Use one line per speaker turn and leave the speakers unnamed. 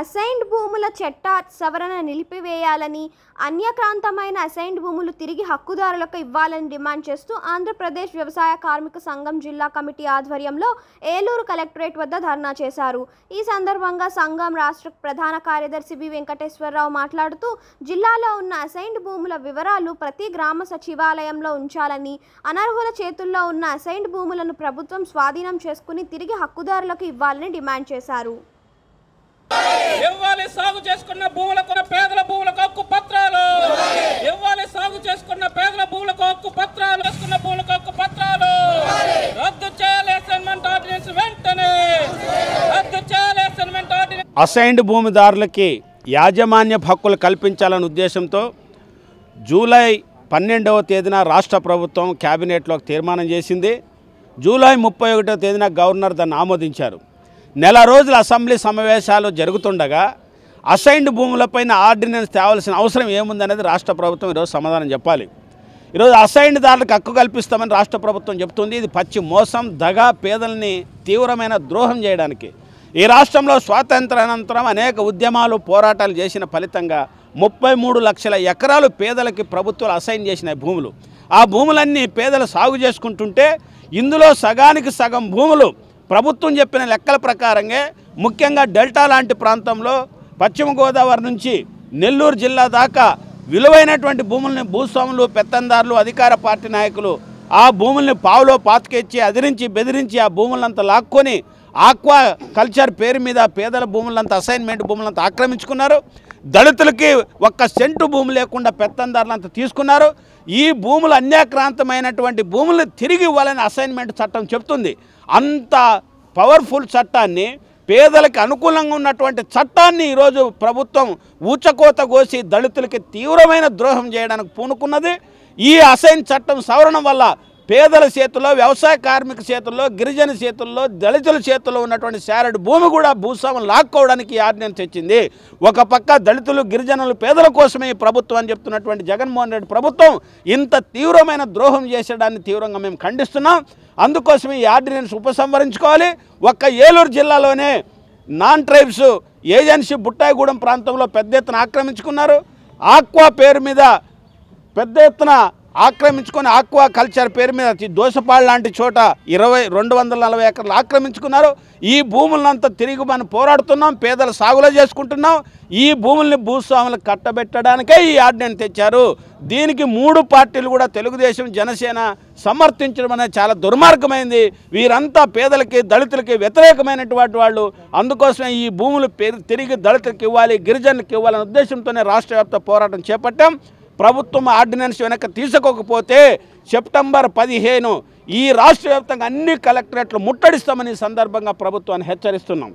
assigned భూముల చట్ట సవరణ నిలిపివేయాలని అన్యక్రాంతమైన అసైన్డ్ భూములు తిరిగి హక్కుదారులకు ఇవ్వాలని డిమాండ్ చేస్తూ ఆంధ్రప్రదేశ్ వ్యవసాయ కార్మిక సంఘం జిల్లా కమిటీ ఆధ్వర్యంలో ఏలూరు కలెక్టరేట్ వద్ద ధర్నా చేశారు ఈ సందర్భంగా సంఘం రాష్ట్ర ప్రధాన కార్యదర్శి బి వెంకటేశ్వరరావు మాట్లాడుతూ జిల్లాలో ఉన్న అసైన్డ్ భూముల వివరాలు ప్రతి గ్రామ సచివాలయంలో ఉంచాలని అనర్హుల చేతుల్లో ఉన్న అసైన్డ్ భూములను ప్రభుత్వం స్వాధీనం చేసుకుని తిరిగి హక్కుదారులకు ఇవ్వాలని డిమాండ్ చేశారు
ఇవ్వాలి సాగు చేసుకున్న భూములకు పేదల భూములకు హక్కు పత్రాలు ఇవ్వాలి సాగు చేసుకున్న పేదల భూములకు హక్కు పత్రాలు చేసుకున్న భూములకు హక్కు పత్రాలు రద్దు చేయాలి అసైన్మెంట్ ఆర్డినెన్స్ వెంటనే రద్దు చేయాలి
అసైన్మెంట్ ఆర్డినెన్స్ అసైన్డ్ భూమిదారులకి యాజమాన్య హక్కులు కల్పించాలనే ఉద్దేశంతో జూలై పన్నెండవ తేదీన రాష్ట్ర ప్రభుత్వం క్యాబినెట్లో తీర్మానం చేసింది జూలై ముప్పై ఒకటో తేదీన గవర్నర్ దాన్ని ఆమోదించారు నెల రోజుల అసెంబ్లీ సమావేశాలు జరుగుతుండగా అసైన్డ్ భూములపైన ఆర్డినెన్స్ తేవాల్సిన అవసరం ఏముందనేది రాష్ట్ర ప్రభుత్వం ఈరోజు సమాధానం చెప్పాలి ఈరోజు అసైన్డ్ దారులకు హక్కు కల్పిస్తామని రాష్ట్ర ప్రభుత్వం చెబుతుంది ఇది పచ్చి మోసం దగా పేదల్ని తీవ్రమైన ద్రోహం చేయడానికి ఈ రాష్ట్రంలో అనంతరం అనేక ఉద్యమాలు పోరాటాలు చేసిన ఫలితంగా ముప్పై మూడు లక్షల ఎకరాలు పేదలకి ప్రభుత్వాలు అసైన్ చేసిన భూములు ఆ భూములన్నీ పేదలు సాగు చేసుకుంటుంటే ఇందులో సగానికి సగం భూములు ప్రభుత్వం చెప్పిన లెక్కల ప్రకారంగా ముఖ్యంగా డెల్టా లాంటి ప్రాంతంలో పశ్చిమ గోదావరి నుంచి నెల్లూరు జిల్లా దాకా విలువైనటువంటి భూముల్ని భూస్వాములు పెత్తందారులు అధికార పార్టీ నాయకులు ఆ భూముల్ని పావులో పాతికెచ్చి అదిరించి బెదిరించి ఆ భూములంతా లాక్కొని ఆక్వా కల్చర్ పేరు మీద పేదల భూములంతా అసైన్మెంట్ భూములంతా ఆక్రమించుకున్నారు దళితులకి ఒక్క సెంటు భూమి లేకుండా పెత్తందారులంతా తీసుకున్నారు ఈ భూములు అన్యాక్రాంతమైనటువంటి భూములను తిరిగి ఇవ్వాలని అసైన్మెంట్ చట్టం చెప్తుంది అంత పవర్ఫుల్ చట్టాన్ని పేదలకు అనుకూలంగా ఉన్నటువంటి చట్టాన్ని ఈరోజు ప్రభుత్వం ఊచకోత కోసి దళితులకి తీవ్రమైన ద్రోహం చేయడానికి పూనుకున్నది ఈ అసైన్ చట్టం సవరణ వల్ల పేదల చేతుల్లో వ్యవసాయ కార్మిక చేతుల్లో గిరిజన చేతుల్లో దళితుల చేతుల్లో ఉన్నటువంటి శారడు భూమి కూడా భూస్వామం లాక్కోవడానికి ఆర్డినెన్స్ తెచ్చింది ఒక పక్క దళితులు గిరిజనులు పేదల కోసమే ఈ ప్రభుత్వం అని చెప్తున్నటువంటి జగన్మోహన్ రెడ్డి ప్రభుత్వం ఇంత తీవ్రమైన ద్రోహం చేసేదాన్ని తీవ్రంగా మేము ఖండిస్తున్నాం అందుకోసం ఈ ఆర్డినెన్స్ ఉపసంహరించుకోవాలి ఒక్క ఏలూరు జిల్లాలోనే నాన్ ట్రైబ్స్ ఏజెన్సీ బుట్టాయిగూడెం ప్రాంతంలో పెద్ద ఎత్తున ఆక్రమించుకున్నారు ఆక్వా పేరు మీద పెద్ద ఎత్తున ఆక్రమించుకొని ఆక్వా కల్చర్ పేరు మీద దోసపాడు లాంటి చోట ఇరవై రెండు వందల నలభై ఎకరాలు ఆక్రమించుకున్నారు ఈ భూములనంతా తిరిగి మనం పోరాడుతున్నాం పేదలు సాగులో చేసుకుంటున్నాం ఈ భూముల్ని భూస్వాములు కట్టబెట్టడానికే ఈ ఆర్డినెన్స్ తెచ్చారు దీనికి మూడు పార్టీలు కూడా తెలుగుదేశం జనసేన సమర్థించడం అనేది చాలా దుర్మార్గమైంది వీరంతా పేదలకి దళితులకి వ్యతిరేకమైనటువంటి వాళ్ళు అందుకోసమే ఈ భూములు తిరిగి దళితులకు ఇవ్వాలి గిరిజనులకు ఇవ్వాలనే ఉద్దేశంతోనే రాష్ట్ర పోరాటం చేపట్టాం ప్రభుత్వం ఆర్డినెన్స్ వెనక తీసుకోకపోతే సెప్టెంబర్ పదిహేను ఈ రాష్ట్ర వ్యాప్తంగా అన్ని కలెక్టరేట్లు ముట్టడిస్తామని సందర్భంగా ప్రభుత్వాన్ని హెచ్చరిస్తున్నాం